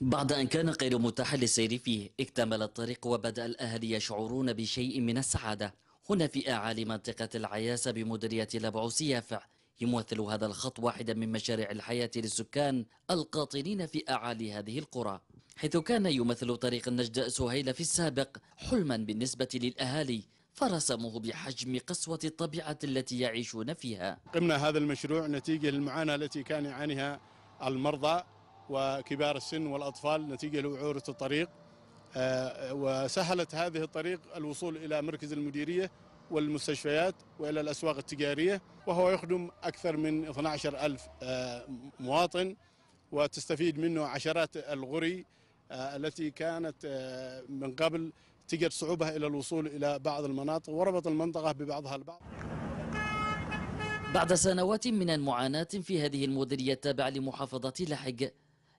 بعد أن كان غير متاح للسير فيه اكتمل الطريق وبدأ الأهل يشعرون بشيء من السعادة هنا في أعالي منطقة العياسة بمديرية لبعوس يافع يمثل هذا الخط واحدا من مشاريع الحياة للسكان القاطنين في أعالي هذه القرى حيث كان يمثل طريق النجدة سهيل في السابق حلما بالنسبة للأهالي فرسموه بحجم قسوة الطبيعة التي يعيشون فيها قمنا هذا المشروع نتيجة للمعاناة التي كان يعانيها المرضى وكبار السن والأطفال نتيجة لوعورة الطريق آه، وسهلت هذه الطريق الوصول إلى مركز المديرية والمستشفيات وإلى الأسواق التجارية وهو يخدم أكثر من 12 ألف آه، مواطن وتستفيد منه عشرات الغري آه، التي كانت من قبل تجد صعوبة إلى الوصول إلى بعض المناطق وربط المنطقة ببعضها البعض بعد سنوات من المعاناة في هذه المديرية التابعة لمحافظة لحج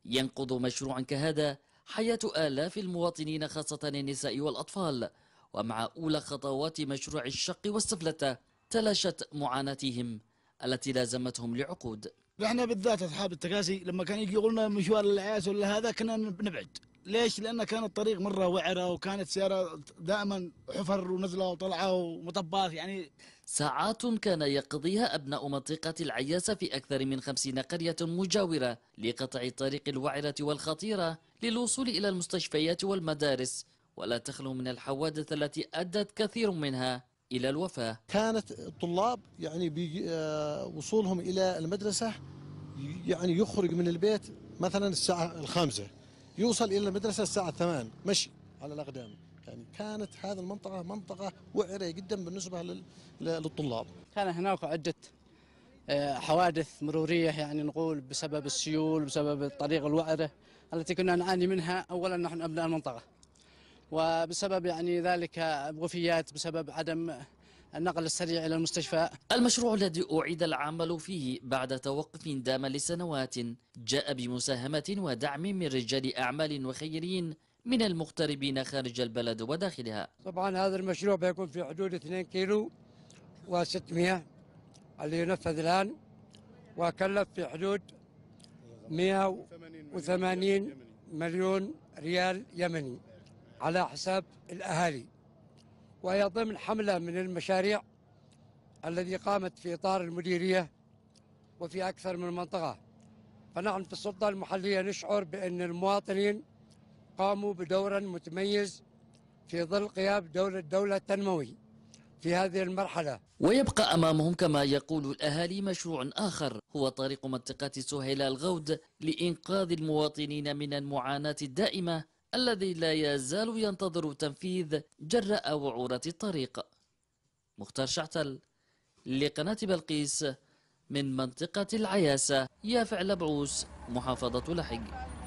ينقض مشروع كهذا حياة آلاف المواطنين خاصة النساء والأطفال ومع أولى خطوات مشروع الشق والسفلتة تلاشت معاناتهم التي لازمتهم لعقود نحن بالذات اصحاب التكاسي لما كان يجي يقولنا مشوار العياس ولا هذا كنا نبعد ليش؟ لأن كان الطريق مرة وعرة وكانت سيارة دائما حفر ونزلة وطلعة ومطبات يعني ساعات كان يقضيها أبناء منطقة العياسة في أكثر من خمسين قرية مجاورة لقطع الطريق الوعرة والخطيرة للوصول إلى المستشفيات والمدارس ولا تخلو من الحوادث التي أدت كثير منها إلى الوفاة كانت الطلاب يعني بوصولهم آه، إلى المدرسة يعني يخرج من البيت مثلا الساعة الخامسة يوصل الى المدرسه الساعه 8 مشي على الاقدام يعني كانت هذه المنطقه منطقه وعره جدا بالنسبه للطلاب كان هناك عده آه، حوادث مروريه يعني نقول بسبب السيول بسبب الطريق الوعره التي كنا نعاني منها اولا نحن ابناء المنطقه وبسبب يعني ذلك وفيات بسبب عدم النقل السريع إلى المستشفى المشروع الذي أعيد العمل فيه بعد توقف دام لسنوات جاء بمساهمة ودعم من رجال أعمال وخيرين من المغتربين خارج البلد وداخلها طبعا هذا المشروع بيكون في حدود 2 كيلو و600 اللي ينفذ الآن وكلف في حدود 180 مليون ريال يمني على حساب الأهالي وهي ضمن حملة من المشاريع الذي قامت في إطار المديرية وفي أكثر من منطقة فنحن في السلطة المحلية نشعر بأن المواطنين قاموا بدورا متميز في ظل قيام دولة دولة تنموي في هذه المرحلة ويبقى أمامهم كما يقول الأهالي مشروع آخر هو طريق منطقة سهيل الغود لإنقاذ المواطنين من المعاناة الدائمة الذي لا يزال ينتظر تنفيذ جراء وعورة الطريق مختار شعتل لقناة بلقيس من منطقة العياسة يافع لبعوس محافظة لحج